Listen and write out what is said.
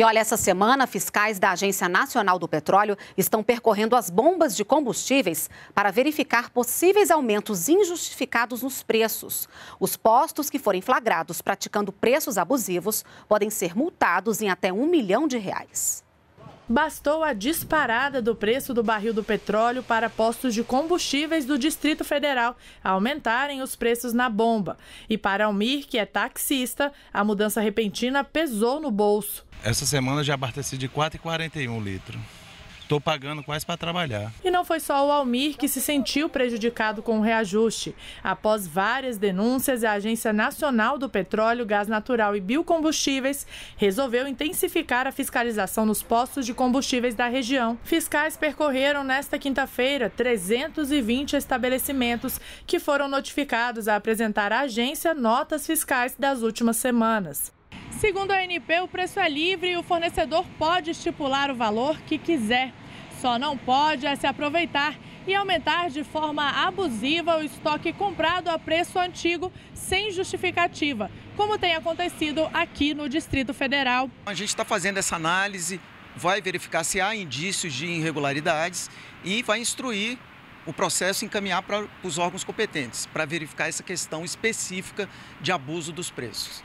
E olha, essa semana, fiscais da Agência Nacional do Petróleo estão percorrendo as bombas de combustíveis para verificar possíveis aumentos injustificados nos preços. Os postos que forem flagrados praticando preços abusivos podem ser multados em até um milhão de reais bastou a disparada do preço do barril do petróleo para postos de combustíveis do Distrito Federal aumentarem os preços na bomba. E para Almir, que é taxista, a mudança repentina pesou no bolso. Essa semana já abasteci de 4,41 litros. Estou pagando quase para trabalhar. E não foi só o Almir que se sentiu prejudicado com o reajuste. Após várias denúncias, a Agência Nacional do Petróleo, Gás Natural e Biocombustíveis resolveu intensificar a fiscalização nos postos de combustíveis da região. Fiscais percorreram nesta quinta-feira 320 estabelecimentos que foram notificados a apresentar à agência notas fiscais das últimas semanas. Segundo a ANP, o preço é livre e o fornecedor pode estipular o valor que quiser. Só não pode é se aproveitar e aumentar de forma abusiva o estoque comprado a preço antigo sem justificativa, como tem acontecido aqui no Distrito Federal. A gente está fazendo essa análise, vai verificar se há indícios de irregularidades e vai instruir o processo encaminhar para os órgãos competentes para verificar essa questão específica de abuso dos preços.